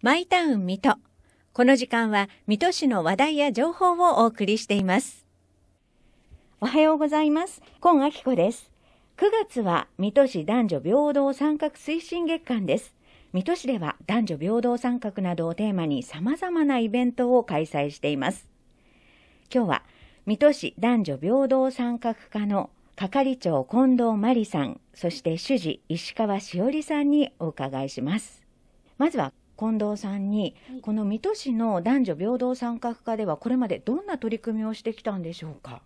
マイタウン水戸。この時間は水戸市の話題や情報をお送りしています。おはようございます。今明子です。9月は水戸市男女平等参画推進月間です。水戸市では男女平等参画などをテーマに様々なイベントを開催しています。今日は水戸市男女平等参画課の係長近藤真理さん、そして主事石川しおりさんにお伺いします。まずは近藤さんに、はい、この水戸市の男女平等参画課ではこれまでどんな取り組みをしてきたんでしょうか。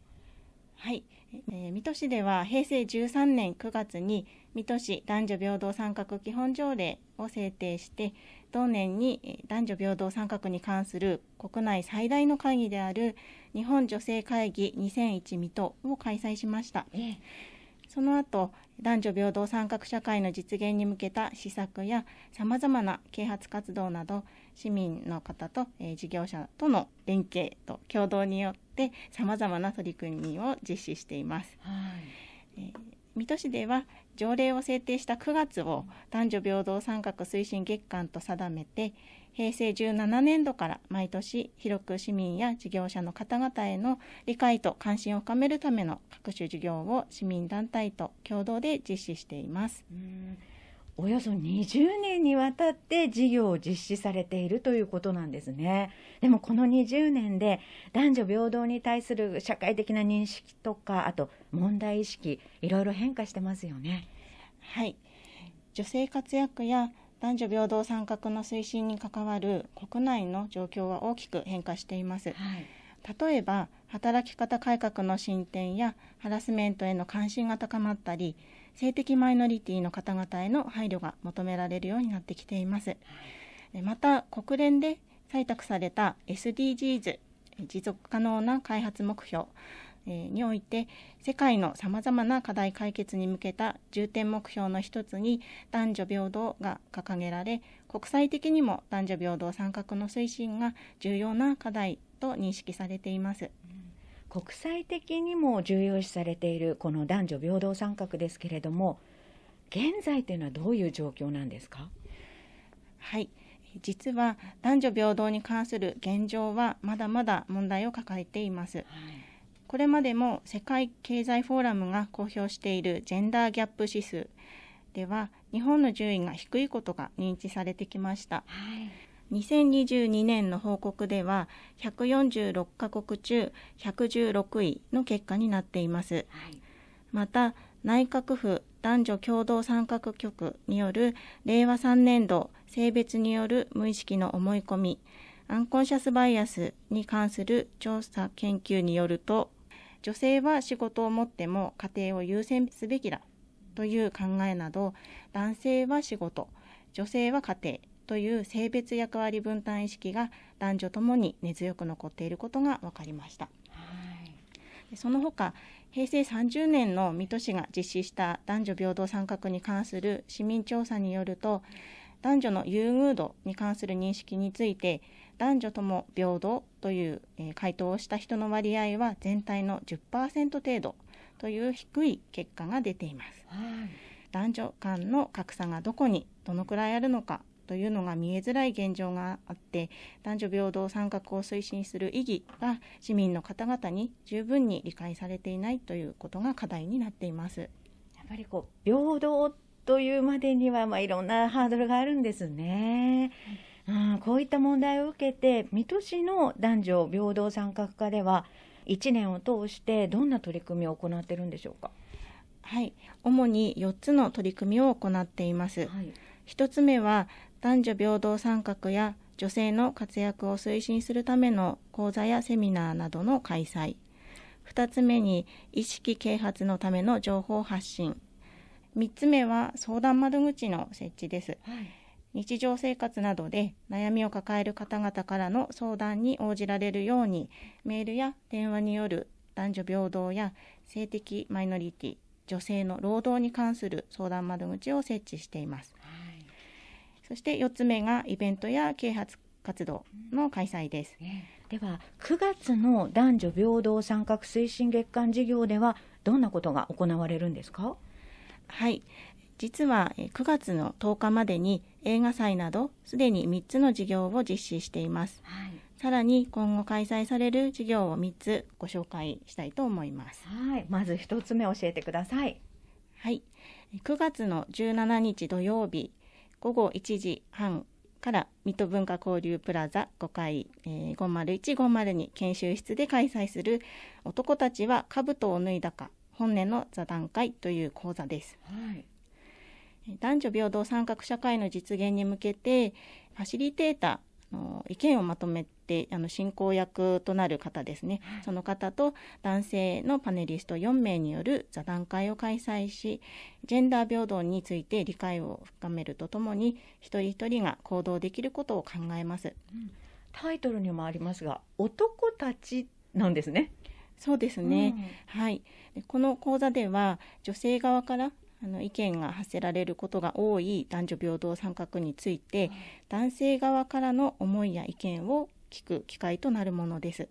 はい、えー、水戸市では平成13年9月に水戸市男女平等参画基本条例を制定して同年に男女平等参画に関する国内最大の会議である日本女性会議2001水戸を開催しました、ええ、その後男女平等参画社会の実現に向けた施策やさまざまな啓発活動など市民の方と、えー、事業者との連携と共同によってさまざまな取り組みを実施しています。はいえー水戸市では条例を制定した9月を男女平等参画推進月間と定めて平成17年度から毎年広く市民や事業者の方々への理解と関心を深めるための各種事業を市民団体と共同で実施しています。およそ20年にわたって事業を実施されているということなんですね。でもこの20年で男女平等に対する社会的な認識とかあと問題意識いろいろ変化してますよね。はい女性活躍や男女平等参画の推進に関わる国内の状況は大きく変化しています。はい例えば働き方改革の進展やハラスメントへの関心が高まったり性的マイノリティの方々への配慮が求められるようになってきています。また国連で採択された SDGs 持続可能な開発目標において世界のさまざまな課題解決に向けた重点目標の一つに男女平等が掲げられ国際的にも男女平等参画の推進が重要な課題と認識されています。国際的にも重要視されているこの男女平等参画ですけれども現在というのはどういう状況なんですかはい実は男女平等に関する現状はまだまだ問題を抱えています、はい、これまでも世界経済フォーラムが公表しているジェンダーギャップ指数では日本の順位が低いことが認知されてきました、はい2022年の報告では146カ国中116位の結果になっています、はい、また内閣府男女共同参画局による令和3年度性別による無意識の思い込みアンコンシャスバイアスに関する調査研究によると女性は仕事を持っても家庭を優先すべきだという考えなど男性は仕事女性は家庭という性別役割分担意識が男女ともに根強く残っていることが分かりました。その他平成30年の水戸市が実施した男女平等参画に関する市民調査によると男女の優遇度に関する認識について男女とも平等という、回答をした人の割合は全体の10%程度という低い結果が出ています、はい、男女間の格差がどこにどのくらいあるのかというのが見えづらい現状があって男女平等参画を推進する意義が市民の方々に十分に理解されていないということが課題になっています。やっぱりこう平等というまでには、まあ、いろんなハードルがあるんですね。うん、こういった問題を受けて水戸市の男女平等参画課では1年を通してどんな取り組みを行ってるんでしょうかはい主に4つの取り組みを行っています、はい、1つ目は男女平等参画や女性の活躍を推進するための講座やセミナーなどの開催2つ目に意識啓発のための情報発信3つ目は相談窓口の設置です、はい、日常生活などで悩みを抱える方々からの相談に応じられるようにメールや電話による男女平等や性的マイノリティ女性の労働に関する相談窓口を設置していますそして4つ目がイベントや啓発活動の開催です。では9月の男女平等参画推進月間事業ではどんなことが行われるんですかはい実は9月の10日までに映画祭などすでに3つの事業を実施しています、はい、さらに今後開催される事業を3つご紹介したいと思いますはいまず1つ目教えてくださいはい9月の17日土曜日午後1時半から水戸文化交流プラザ5階、えー、5 0 1 5 0に研修室で開催する「男たちは兜を脱いだか本音の座談会」という講座です。はい男女平等参画社会の実現に向けてファシリテーターの意見をまとめしてあの進行役となる方ですね、はい、その方と男性のパネリスト4名による座談会を開催しジェンダー平等について理解を深めるとともに一人一人が行動できることを考えます、うん、タイトルにもありますが「男たち」なんですね。そうですね、うん、はいこの講座では女性側からあの意見が発せられることが多い男女平等参画について、男性側からの思いや意見を聞く機会となるものです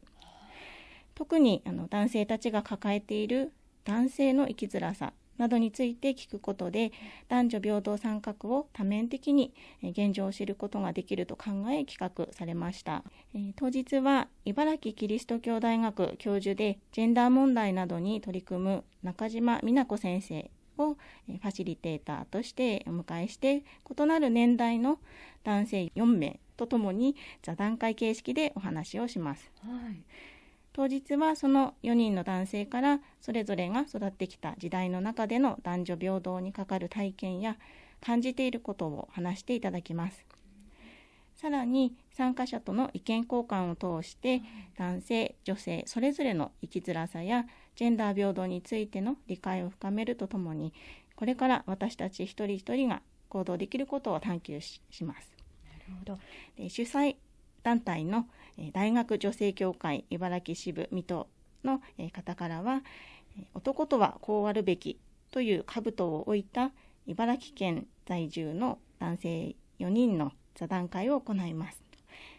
特にあの男性たちが抱えている男性の生きづらさなどについて聞くことで男女平等参画を多面的に現状を知ることができると考え企画されました、えー、当日は茨城キリスト教大学教授でジェンダー問題などに取り組む中島美奈子先生をファシリテーターとしてお迎えして異なる年代の男性4名とともに座談会形式でお話をします。はい当日はその4人の男性からそれぞれが育ってきた時代の中での男女平等にかかる体験や感じていることを話していただきます。さらに参加者との意見交換を通して男性女性それぞれの生きづらさやジェンダー平等についての理解を深めるとともにこれから私たち一人一人が行動できることを探求します。ほどで主催団体の大学女性協会茨城支部水戸の方からは「男とはこうあるべき」という兜を置いた茨城県在住の男性4人の座談会を行います。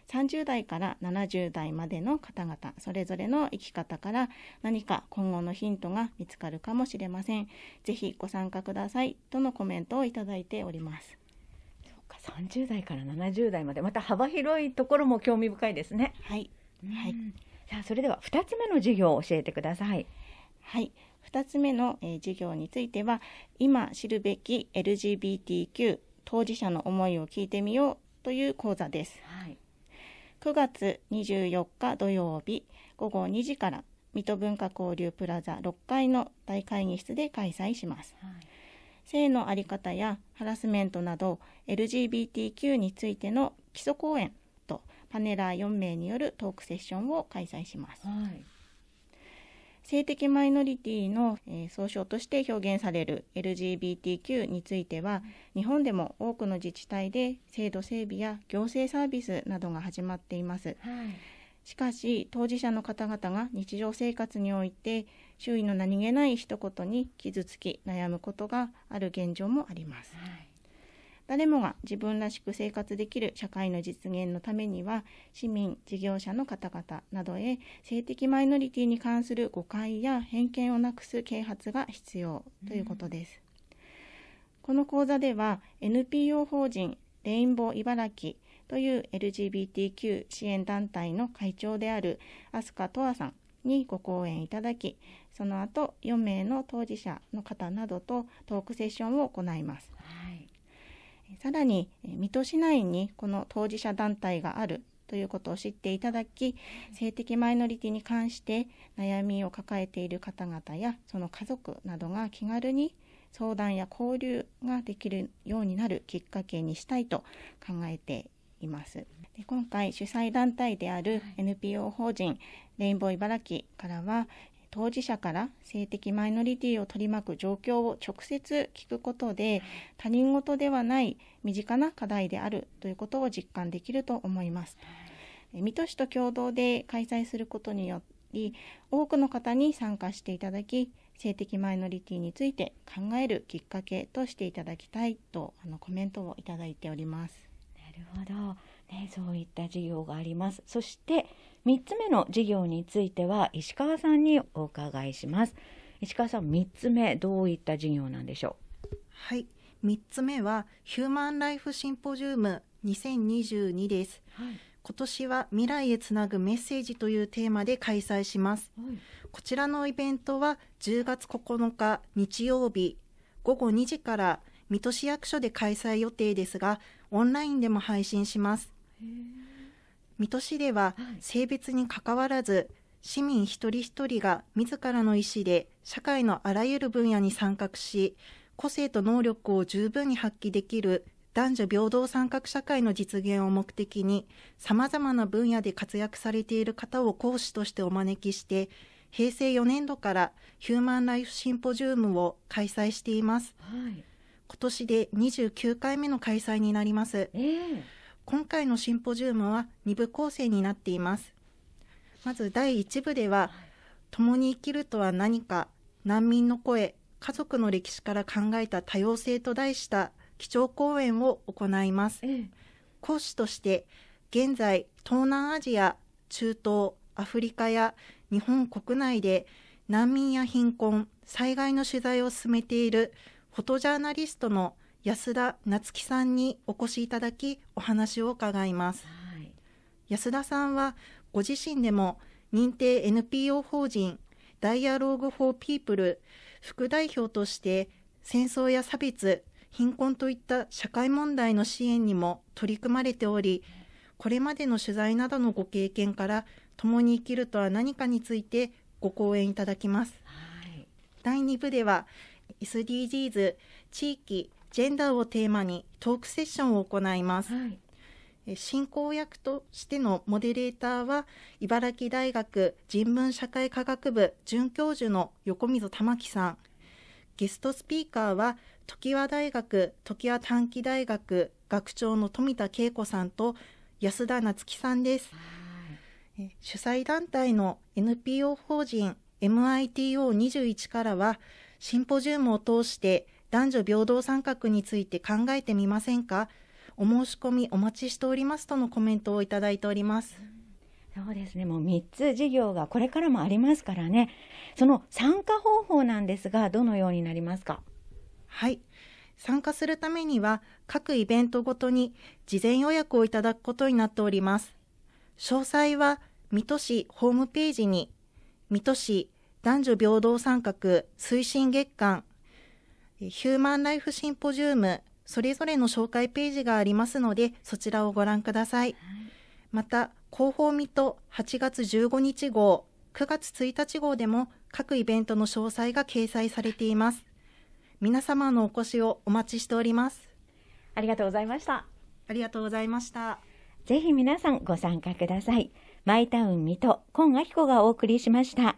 30代から70代までの方々それぞれの生き方から何か今後のヒントが見つかるかもしれません。ぜひご参加くださいとのコメントをいただいております。か30代から70代までまた幅広いところも興味深いですね。はい、はい、さあそれでは2つ目の授業を教えてください。はい2つ目の、えー、授業については今知るべき LGBTQ 当事者の思いを聞いてみようという講座です。はい、9月24日土曜日午後2時から水戸文化交流プラザ6階の大会議室で開催します。はい性の在り方やハラスメントなど LGBTQ についての基礎講演とパネラー4名によるトークセッションを開催します。はい性的マイノリティの、え総称として表現される LGBTQ については日本でも多くの自治体で制度整備や行政サービスなどが始まっています、はいしかし当事者の方々が日常生活において周囲の何気ない一言に傷つき悩むことがある現状もあります、はい、誰もが自分らしく生活できる社会の実現のためには市民事業者の方々などへ性的マイノリティに関する誤解や偏見をなくす啓発が必要ということです、うん、この講座では NPO 法人レインボー茨城という LGBTQ 支援団体の会長である飛鳥とわさんにご講演いただきその後4名の当事者の方などとトークセッションを行います、はい、さらに水戸市内にこの当事者団体があるということを知っていただき性的マイノリティに関して悩みを抱えている方々やその家族などが気軽に相談や交流ができるようになるきっかけにしたいと考えていますで今回主催団体である NPO 法人レインボー茨城からは当事者から性的マイノリティを取り巻く状況を直接聞くことで他人事ではない身近な課題であるということを実感できると思います水戸市と共同で開催することにより多くの方に参加していただき性的マイノリティについて考えるきっかけとしていただきたいとあのコメントをいただいておりまするほど、ね、そういった事業がありますそして3つ目の事業については石川さんにお伺いします石川さん3つ目どういった事業なんでしょうはい3つ目はヒューマンライフシンポジウム2022です、はい、今年は未来へつなぐメッセージというテーマで開催します、はい、こちらのイベントは10月9日日曜日午後2時から水戸市役所で開催予定ですがオンラインでも配信します水戸市では性別にかかわらず、はい、市民一人一人が自らの意思で社会のあらゆる分野に参画し個性と能力を十分に発揮できる男女平等参画社会の実現を目的にさまざまな分野で活躍されている方を講師としてお招きして平成4年度からヒューマンライフシンポジウムを開催しています。はい今年で29回目の開催になります、えー、今回のシンポジウムは2部構成になっていますまず第1部では共に生きるとは何か難民の声家族の歴史から考えた多様性と題した基調講演を行います、えー、講師として現在東南アジア中東アフリカや日本国内で難民や貧困災害の取材を進めているフォトジャーナリストの安田夏樹さんにお越しいただきお話を伺います、はい、安田さんはご自身でも認定 NPO 法人ダイアローグ・フォー・ピープル副代表として戦争や差別貧困といった社会問題の支援にも取り組まれておりこれまでの取材などのご経験から共に生きるとは何かについてご講演いただきます、はい、第2部では SDGs 地域ジェンダーをテーマにトークセッションを行います、はい、進行役としてのモデレーターは茨城大学人文社会科学部准教授の横溝玉樹さんゲストスピーカーは常盤大学常盤短期大学学長の富田恵子さんと安田夏樹さんです主催団体の NPO 法人 MITO21 からはシンポジウムを通して男女平等参画について考えてみませんかお申し込みお待ちしておりますとのコメントをいただいております。そうですね。もう3つ事業がこれからもありますからね。その参加方法なんですが、どのようになりますかはい。参加するためには、各イベントごとに事前予約をいただくことになっております。詳細は、水戸市ホームページに、水戸市男女平等参画推進月間ヒューマンライフシンポジウムそれぞれの紹介ページがありますのでそちらをご覧ください、また広報ミと8月15日号9月1日号でも各イベントの詳細が掲載されています皆様のお越しをお待ちしておりますありがとうございましたありがとうございましたぜひ皆さんご参加くださいマイタウン水戸今秋子がお送りしました